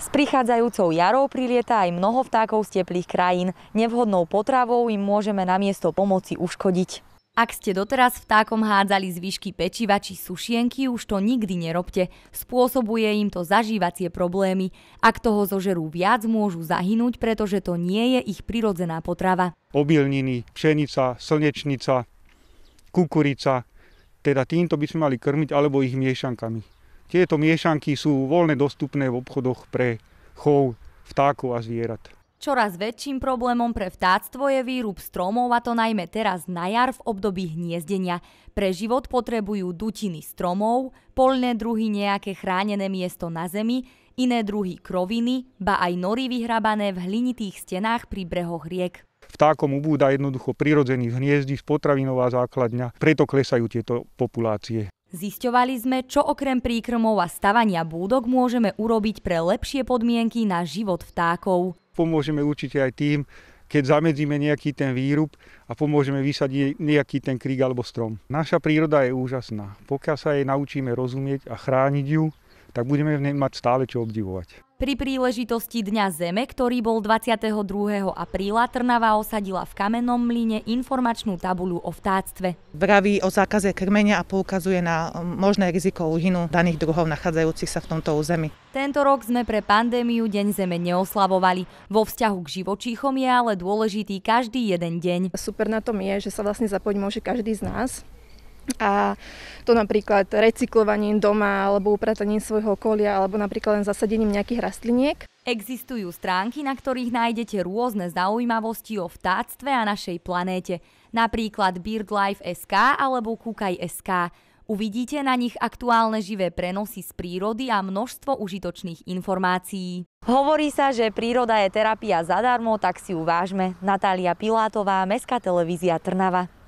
S prichádzajúcou jarou prilieta aj mnoho vtákov z teplých krajín. Nevhodnou potravou im môžeme namiesto pomoci uškodiť. Ak ste doteraz vtákom hádzali zvyšky pečiva či sušienky, už to nikdy nerobte. Spôsobuje im to zažívacie problémy. Ak toho zožerú viac, môžu zahynúť, pretože to nie je ich prirodzená potrava. Obilniny, pšenica, slnečnica, kukurica, teda týmto by sme mali krmiť alebo ich miešankami. Tieto miešanky sú voľne dostupné v obchodoch pre chov vtákov a zvierat. Čoraz väčším problémom pre vtáctvo je výrub stromov a to najmä teraz na jar v období hniezdenia. Pre život potrebujú dutiny stromov, polné druhy nejaké chránené miesto na zemi, iné druhy kroviny, ba aj nory vyhrabané v hlinitých stenách pri brehoch riek. Vtákom ubúda jednoducho prirodzených hniezdisk, potravinová základňa, preto klesajú tieto populácie. Zisťovali sme, čo okrem príkrmov a stavania búdok môžeme urobiť pre lepšie podmienky na život vtákov. Pomôžeme určite aj tým, keď zamedzíme nejaký ten výrub a pomôžeme vysadiť nejaký ten krík alebo strom. Naša príroda je úžasná. Pokiaľ sa jej naučíme rozumieť a chrániť ju, tak budeme v nej mať stále čo obdivovať. Pri príležitosti Dňa Zeme, ktorý bol 22. apríla, Trnava osadila v kamennom mline informačnú tabuľu o vtáctve. Vraví o zákaze krmenia a poukazuje na um, možné riziko uhynu daných druhov nachádzajúcich sa v tomto území. Tento rok sme pre pandémiu Deň Zeme neoslavovali. Vo vzťahu k živočíchom je ale dôležitý každý jeden deň. Super na tom je, že sa vlastne zapojiť môže každý z nás a to napríklad recyklovaním doma alebo uprataním svojho okolia alebo napríklad len zasadením nejakých rastliniek. Existujú stránky, na ktorých nájdete rôzne zaujímavosti o vtáctve a našej planéte, napríklad birdlife.sk alebo Kukaj.sk. Uvidíte na nich aktuálne živé prenosy z prírody a množstvo užitočných informácií. Hovorí sa, že príroda je terapia zadarmo, tak si uvážme. Natália Pilátová, Mestská televízia Trnava.